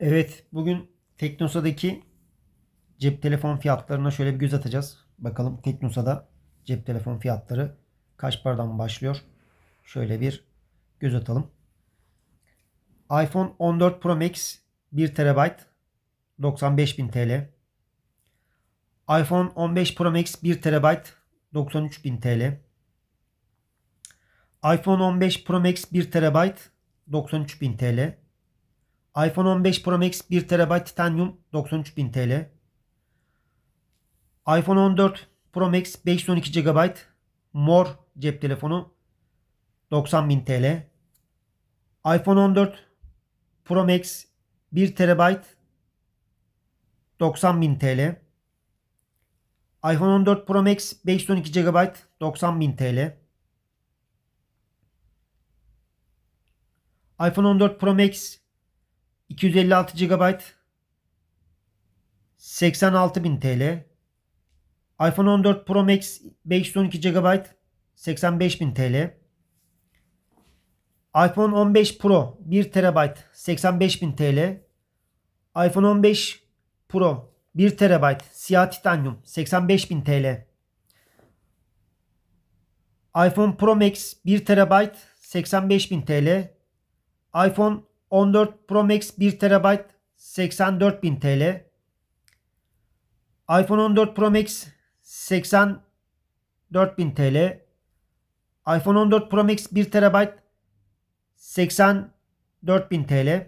Evet bugün Teknosa'daki cep telefon fiyatlarına şöyle bir göz atacağız. Bakalım Teknosa'da cep telefon fiyatları kaç paradan başlıyor? Şöyle bir göz atalım. iPhone 14 Pro Max 1 TB 95.000 TL. iPhone 15 Pro Max 1 TB 93.000 TL. iPhone 15 Pro Max 1 TB 93.000 TL iPhone 15 Pro Max 1 TB titanium 93.000 TL. iPhone 14 Pro Max 512 GB mor cep telefonu 90.000 TL. iPhone 14 Pro Max 1 TB 90.000 TL. iPhone 14 Pro Max 512 GB 90.000 TL. iPhone 14 Pro Max 256 GB 86.000 TL iPhone 14 Pro Max 512 GB 85.000 TL iPhone 15 Pro 1 TB 85.000 TL iPhone 15 Pro 1 TB siyah titanyum 85.000 TL iPhone Pro Max 1 TB 85.000 TL iPhone 14 Pro Max 1 TB 84.000 TL. iPhone 14 Pro Max 84.000 TL. iPhone 14 Pro Max 1 TB 84.000 TL.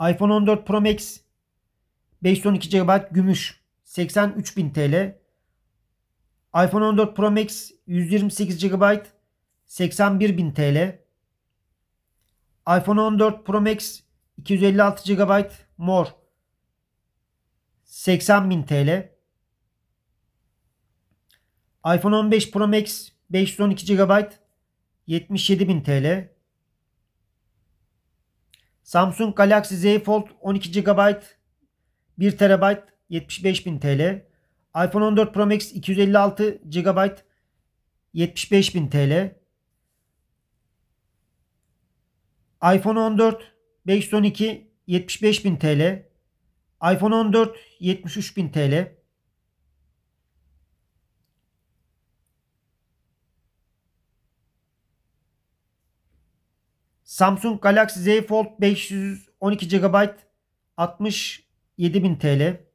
iPhone 14 Pro Max 512 GB gümüş 83.000 TL. iPhone 14 Pro Max 128 GB 81.000 TL iPhone 14 Pro Max 256 GB mor 80.000 TL. iPhone 15 Pro Max 512 GB 77.000 TL. Samsung Galaxy Z Fold 12 GB 1 TB 75.000 TL. iPhone 14 Pro Max 256 GB 75.000 TL. iPhone 14 512 75.000 TL. iPhone 14 73.000 TL. Samsung Galaxy Z Fold 512 GB 67.000 TL.